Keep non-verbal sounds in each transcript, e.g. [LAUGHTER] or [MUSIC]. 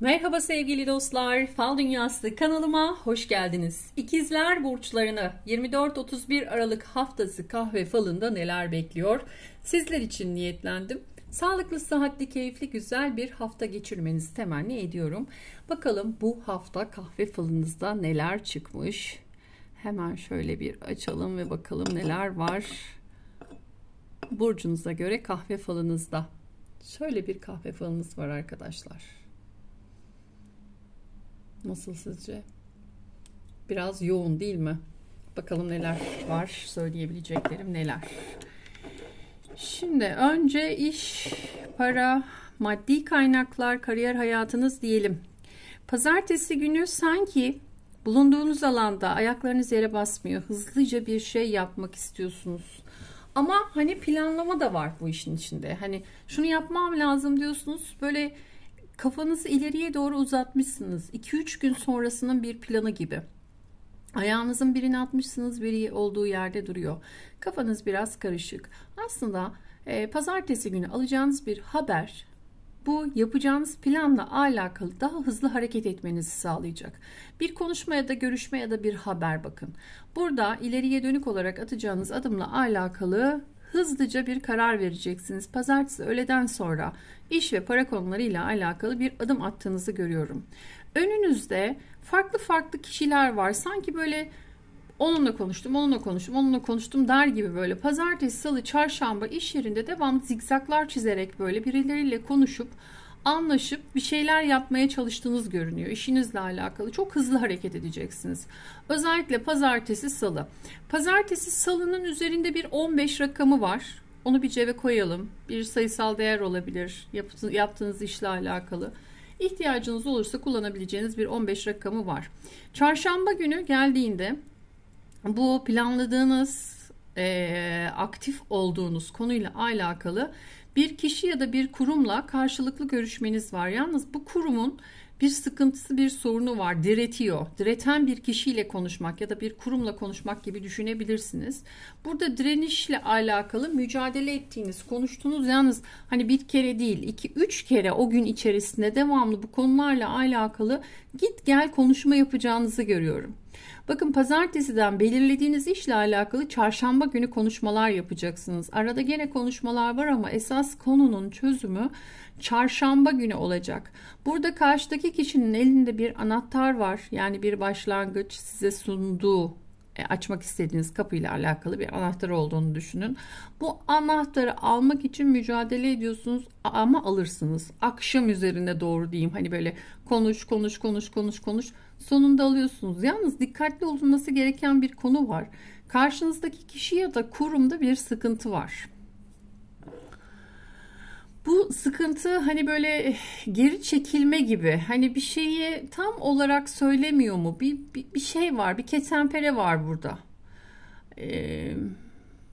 Merhaba sevgili dostlar. Fal Dünyası kanalıma hoş geldiniz. İkizler burçlarını 24-31 Aralık haftası kahve falında neler bekliyor? Sizler için niyetlendim. Sağlıklı, sıhhatli, keyifli, güzel bir hafta geçirmenizi temenni ediyorum. Bakalım bu hafta kahve falınızda neler çıkmış? Hemen şöyle bir açalım ve bakalım neler var. Burcunuza göre kahve falınızda. Şöyle bir kahve falınız var arkadaşlar. Nasıl sizce? Biraz yoğun değil mi? Bakalım neler var, söyleyebileceklerim neler. Şimdi önce iş, para, maddi kaynaklar, kariyer hayatınız diyelim. Pazartesi günü sanki bulunduğunuz alanda ayaklarınız yere basmıyor. Hızlıca bir şey yapmak istiyorsunuz. Ama hani planlama da var bu işin içinde. Hani şunu yapmam lazım diyorsunuz. Böyle Kafanızı ileriye doğru uzatmışsınız. 2-3 gün sonrasının bir planı gibi. Ayağınızın birini atmışsınız, biri olduğu yerde duruyor. Kafanız biraz karışık. Aslında e, pazartesi günü alacağınız bir haber bu yapacağınız planla alakalı daha hızlı hareket etmenizi sağlayacak. Bir konuşma ya da görüşme ya da bir haber bakın. Burada ileriye dönük olarak atacağınız adımla alakalı hızlıca bir karar vereceksiniz. Pazartesi öğleden sonra iş ve para konularıyla alakalı bir adım attığınızı görüyorum. Önünüzde farklı farklı kişiler var. Sanki böyle onunla konuştum, onunla konuştum, onunla konuştum der gibi böyle pazartesi, salı, çarşamba iş yerinde devam zigzaklar çizerek böyle birileriyle konuşup anlaşıp bir şeyler yapmaya çalıştığınız görünüyor. İşinizle alakalı çok hızlı hareket edeceksiniz. Özellikle pazartesi salı. Pazartesi salının üzerinde bir 15 rakamı var. Onu bir cebe koyalım. Bir sayısal değer olabilir yaptığınız işle alakalı. İhtiyacınız olursa kullanabileceğiniz bir 15 rakamı var. Çarşamba günü geldiğinde bu planladığınız e, aktif olduğunuz konuyla alakalı bir kişi ya da bir kurumla karşılıklı görüşmeniz var. Yalnız bu kurumun bir sıkıntısı, bir sorunu var, diretiyor. Direten bir kişiyle konuşmak ya da bir kurumla konuşmak gibi düşünebilirsiniz. Burada direnişle alakalı mücadele ettiğiniz, konuştuğunuz yalnız hani bir kere değil, iki, üç kere o gün içerisinde devamlı bu konularla alakalı git gel konuşma yapacağınızı görüyorum. Bakın pazartesiden belirlediğiniz işle alakalı çarşamba günü konuşmalar yapacaksınız. Arada gene konuşmalar var ama esas konunun çözümü çarşamba günü olacak. Burada karşıdaki kişinin elinde bir anahtar var. Yani bir başlangıç size sunduğu e, açmak istediğiniz kapıyla alakalı bir anahtar olduğunu düşünün. Bu anahtarı almak için mücadele ediyorsunuz ama alırsınız. Akşam üzerinde doğru diyeyim hani böyle konuş konuş konuş konuş konuş sonunda alıyorsunuz. Yalnız dikkatli olunması gereken bir konu var. Karşınızdaki kişi ya da kurumda bir sıkıntı var. Bu sıkıntı hani böyle eh, geri çekilme gibi. Hani bir şeyi tam olarak söylemiyor mu? Bir, bir, bir şey var, bir ketenpere var burada. Ee,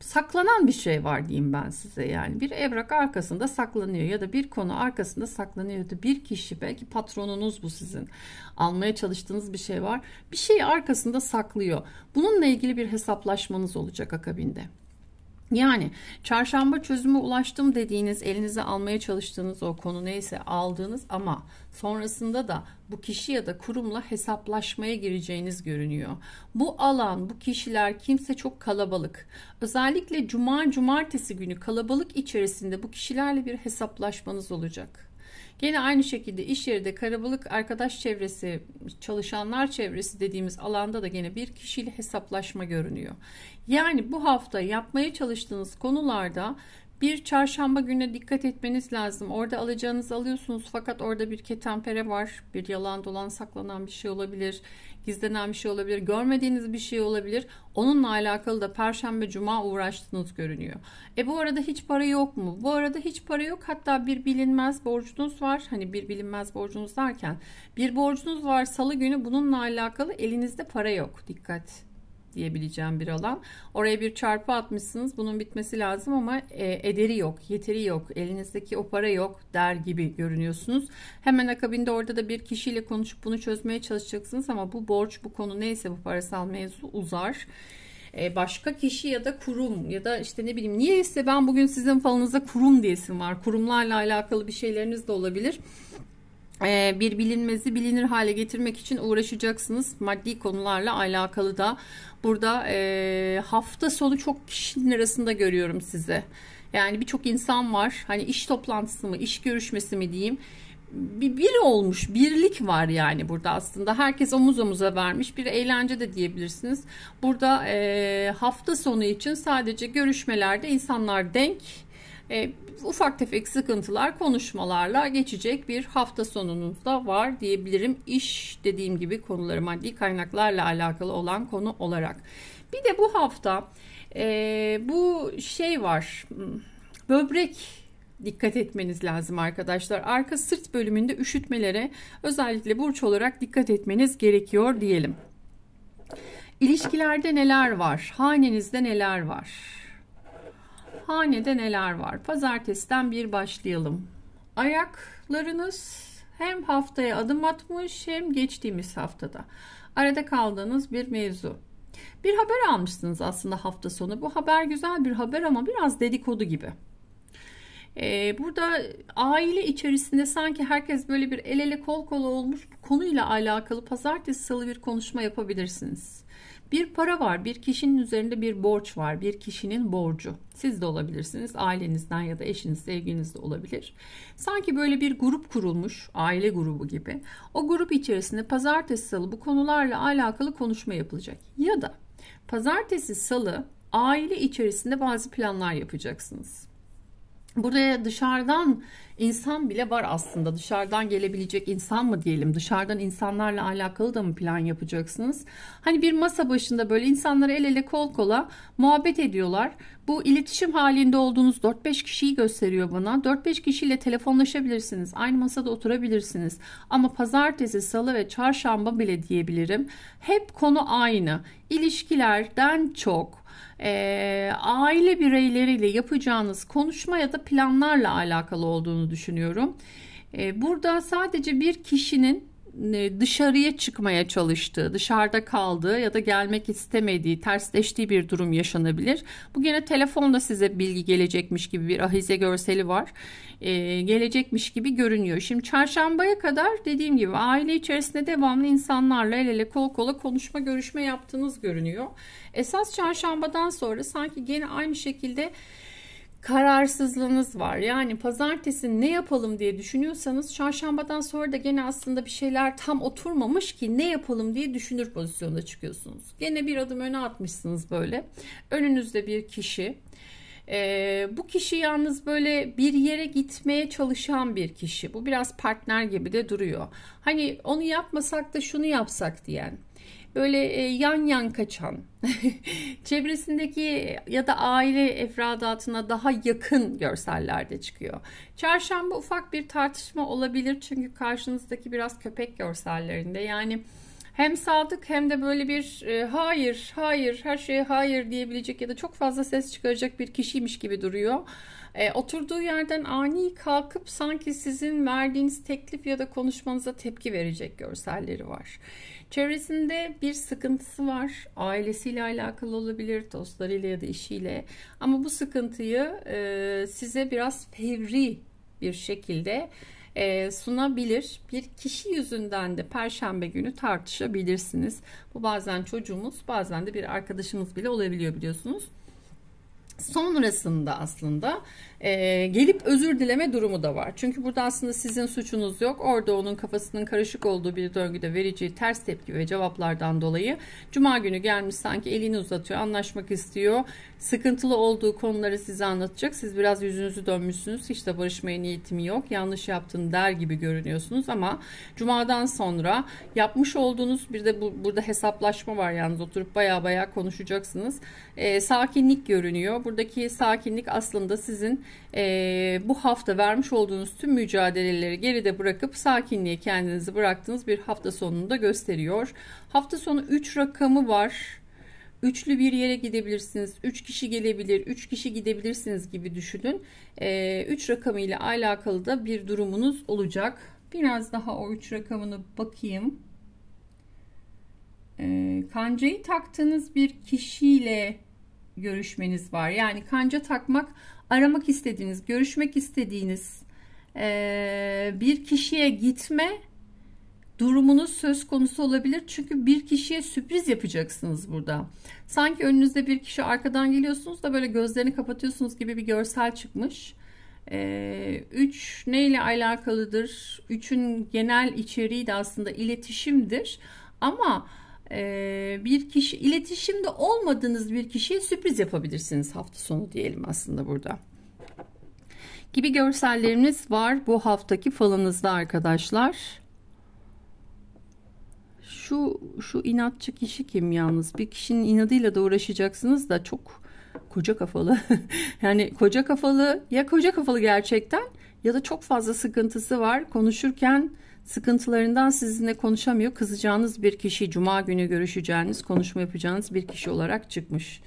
saklanan bir şey var diyeyim ben size yani bir evrak arkasında saklanıyor ya da bir konu arkasında saklanıyor da bir kişi belki patronunuz bu sizin almaya çalıştığınız bir şey var bir şey arkasında saklıyor bununla ilgili bir hesaplaşmanız olacak akabinde yani çarşamba çözümü ulaştım dediğiniz, elinize almaya çalıştığınız o konu neyse aldığınız ama sonrasında da bu kişi ya da kurumla hesaplaşmaya gireceğiniz görünüyor. Bu alan, bu kişiler kimse çok kalabalık. Özellikle cuma cumartesi günü kalabalık içerisinde bu kişilerle bir hesaplaşmanız olacak. Yine aynı şekilde iş yeri karabalık arkadaş çevresi, çalışanlar çevresi dediğimiz alanda da gene bir kişiyle hesaplaşma görünüyor. Yani bu hafta yapmaya çalıştığınız konularda bir çarşamba gününe dikkat etmeniz lazım. Orada alacağınızı alıyorsunuz fakat orada bir ketempere var. Bir yalan dolan saklanan bir şey olabilir. Gizlenen bir şey olabilir. Görmediğiniz bir şey olabilir. Onunla alakalı da perşembe cuma uğraştınız görünüyor. E bu arada hiç para yok mu? Bu arada hiç para yok. Hatta bir bilinmez borcunuz var. Hani bir bilinmez borcunuz derken bir borcunuz var salı günü bununla alakalı elinizde para yok. Dikkat diyebileceğim bir alan. Oraya bir çarpı atmışsınız. Bunun bitmesi lazım ama e, ederi yok, yeteri yok, elinizdeki o para yok der gibi görünüyorsunuz. Hemen akabinde orada da bir kişiyle konuşup bunu çözmeye çalışacaksınız ama bu borç, bu konu neyse bu parasal mevzu uzar e, başka kişi ya da kurum ya da işte ne bileyim niyeyse ben bugün sizin falınıza kurum diyesim var. Kurumlarla alakalı bir şeyleriniz de olabilir. Ee, bir bilinmezi bilinir hale getirmek için uğraşacaksınız maddi konularla alakalı da burada e, hafta sonu çok kişinin arasında görüyorum size yani birçok insan var hani iş toplantısı mı iş görüşmesi mi diyeyim bir, bir olmuş birlik var yani burada aslında herkes omuz omuza vermiş bir eğlence de diyebilirsiniz burada e, hafta sonu için sadece görüşmelerde insanlar denk e, ufak tefek sıkıntılar konuşmalarla geçecek bir hafta sonunuzda var diyebilirim. İş dediğim gibi konuları maddi kaynaklarla alakalı olan konu olarak. Bir de bu hafta e, bu şey var hmm, böbrek dikkat etmeniz lazım arkadaşlar. Arka sırt bölümünde üşütmelere özellikle burç olarak dikkat etmeniz gerekiyor diyelim. İlişkilerde neler var? Hanenizde neler var? hanede neler var? Pazartesiden bir başlayalım. Ayaklarınız hem haftaya adım atmış hem geçtiğimiz haftada. Arada kaldığınız bir mevzu. Bir haber almışsınız aslında hafta sonu. Bu haber güzel bir haber ama biraz dedikodu gibi. Ee, burada aile içerisinde sanki herkes böyle bir el ele kol kola olmuş konuyla alakalı pazartesi salı bir konuşma yapabilirsiniz. Bir para var, bir kişinin üzerinde bir borç var, bir kişinin borcu. Siz de olabilirsiniz, ailenizden ya da eşiniz, sevginiz de olabilir. Sanki böyle bir grup kurulmuş, aile grubu gibi. O grup içerisinde pazartesi salı bu konularla alakalı konuşma yapılacak. Ya da pazartesi salı aile içerisinde bazı planlar yapacaksınız buraya dışarıdan insan bile var aslında. Dışarıdan gelebilecek insan mı diyelim? Dışarıdan insanlarla alakalı da mı plan yapacaksınız? Hani bir masa başında böyle insanları el ele kol kola muhabbet ediyorlar. Bu iletişim halinde olduğunuz 4-5 kişiyi gösteriyor bana. 4-5 kişiyle telefonlaşabilirsiniz. Aynı masada oturabilirsiniz. Ama pazartesi, salı ve çarşamba bile diyebilirim. Hep konu aynı. İlişkilerden çok e, aile bireyleriyle yapacağınız konuşma ya da planlarla alakalı olduğunu düşünüyorum. E, burada sadece bir kişinin e, dışarıya çıkmaya çalıştığı, dışarıda kaldığı ya da gelmek istemediği, tersleştiği bir durum yaşanabilir. Bu gene telefonda size bilgi gelecekmiş gibi bir ahize görseli var. Ee, gelecekmiş gibi görünüyor. Şimdi çarşambaya kadar dediğim gibi aile içerisinde devamlı insanlarla el ele kol kola konuşma, görüşme yaptığınız görünüyor. Esas çarşambadan sonra sanki gene aynı şekilde kararsızlığınız var. Yani pazartesi ne yapalım diye düşünüyorsanız çarşambadan sonra da gene aslında bir şeyler tam oturmamış ki ne yapalım diye düşünür pozisyonda çıkıyorsunuz. Gene bir adım öne atmışsınız böyle. Önünüzde bir kişi. Ee, bu kişi yalnız böyle bir yere gitmeye çalışan bir kişi. Bu biraz partner gibi de duruyor. Hani onu yapmasak da şunu yapsak diyen böyle e, yan yan kaçan, [LAUGHS] çevresindeki ya da aile efradatına daha yakın görsellerde çıkıyor. Çarşamba ufak bir tartışma olabilir çünkü karşınızdaki biraz köpek görsellerinde yani hem sadık hem de böyle bir e, hayır, hayır, her şeye hayır diyebilecek ya da çok fazla ses çıkaracak bir kişiymiş gibi duruyor. E, oturduğu yerden ani kalkıp sanki sizin verdiğiniz teklif ya da konuşmanıza tepki verecek görselleri var. Çevresinde bir sıkıntısı var. Ailesiyle alakalı olabilir, dostlarıyla ya da işiyle. Ama bu sıkıntıyı e, size biraz fevri bir şekilde e, sunabilir. Bir kişi yüzünden de perşembe günü tartışabilirsiniz. Bu bazen çocuğumuz bazen de bir arkadaşımız bile olabiliyor biliyorsunuz sonrasında aslında e, gelip özür dileme durumu da var. Çünkü burada aslında sizin suçunuz yok. Orada onun kafasının karışık olduğu bir döngüde vereceği ters tepki ve cevaplardan dolayı cuma günü gelmiş sanki elini uzatıyor, anlaşmak istiyor. Sıkıntılı olduğu konuları size anlatacak. Siz biraz yüzünüzü dönmüşsünüz. Hiç de barışmaya niyetimi yok. Yanlış yaptın der gibi görünüyorsunuz ama cumadan sonra yapmış olduğunuz bir de bu, burada hesaplaşma var yalnız oturup baya baya konuşacaksınız. E, sakinlik görünüyor. Burada buradaki sakinlik aslında sizin e, bu hafta vermiş olduğunuz tüm mücadeleleri geride bırakıp sakinliğe kendinizi bıraktığınız bir hafta sonunu da gösteriyor. Hafta sonu 3 rakamı var. Üçlü bir yere gidebilirsiniz. Üç kişi gelebilir, üç kişi gidebilirsiniz gibi düşünün. E, üç rakamı ile alakalı da bir durumunuz olacak. Biraz daha o üç rakamını bakayım. E, kancayı taktığınız bir kişiyle görüşmeniz var. Yani kanca takmak aramak istediğiniz, görüşmek istediğiniz e, bir kişiye gitme durumunuz söz konusu olabilir. Çünkü bir kişiye sürpriz yapacaksınız burada. Sanki önünüzde bir kişi arkadan geliyorsunuz da böyle gözlerini kapatıyorsunuz gibi bir görsel çıkmış. 3 ee, üç neyle alakalıdır? Üçün genel içeriği de aslında iletişimdir. Ama ee, bir kişi iletişimde olmadığınız bir kişiye sürpriz yapabilirsiniz hafta sonu diyelim aslında burada gibi görsellerimiz var bu haftaki falınızda arkadaşlar şu şu inatçı kişi kim yalnız bir kişinin inadıyla da uğraşacaksınız da çok koca kafalı [LAUGHS] yani koca kafalı ya koca kafalı gerçekten ya da çok fazla sıkıntısı var konuşurken sıkıntılarından sizinle konuşamıyor. Kızacağınız bir kişi, cuma günü görüşeceğiniz, konuşma yapacağınız bir kişi olarak çıkmış.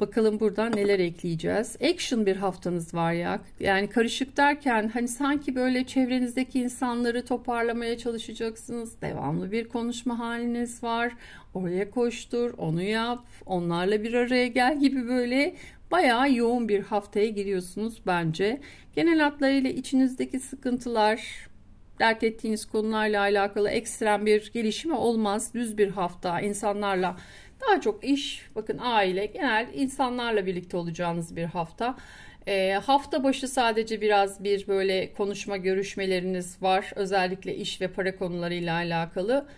Bakalım buradan neler ekleyeceğiz. Action bir haftanız var ya. Yani karışık derken hani sanki böyle çevrenizdeki insanları toparlamaya çalışacaksınız. Devamlı bir konuşma haliniz var. Oraya koştur, onu yap, onlarla bir araya gel gibi böyle bayağı yoğun bir haftaya giriyorsunuz bence. Genel hatlarıyla içinizdeki sıkıntılar, dert ettiğiniz konularla alakalı ekstrem bir gelişme olmaz. Düz bir hafta insanlarla daha çok iş, bakın aile, genel insanlarla birlikte olacağınız bir hafta. E, hafta başı sadece biraz bir böyle konuşma görüşmeleriniz var. Özellikle iş ve para konularıyla alakalı. alakalı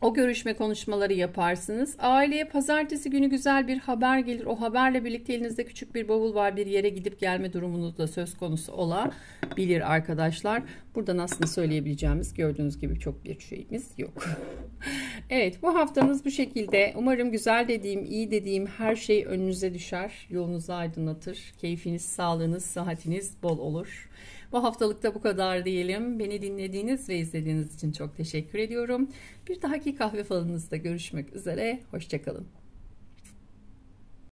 o görüşme konuşmaları yaparsınız. Aileye pazartesi günü güzel bir haber gelir. O haberle birlikte elinizde küçük bir bavul var. Bir yere gidip gelme durumunuz da söz konusu olabilir arkadaşlar. Buradan aslında söyleyebileceğimiz gördüğünüz gibi çok bir şeyimiz yok. [LAUGHS] evet bu haftanız bu şekilde. Umarım güzel dediğim, iyi dediğim her şey önünüze düşer. Yolunuzu aydınlatır. Keyfiniz, sağlığınız, sıhhatiniz bol olur. Bu haftalıkta bu kadar diyelim. Beni dinlediğiniz ve izlediğiniz için çok teşekkür ediyorum. Bir dahaki kahve falınızda görüşmek üzere. Hoşçakalın.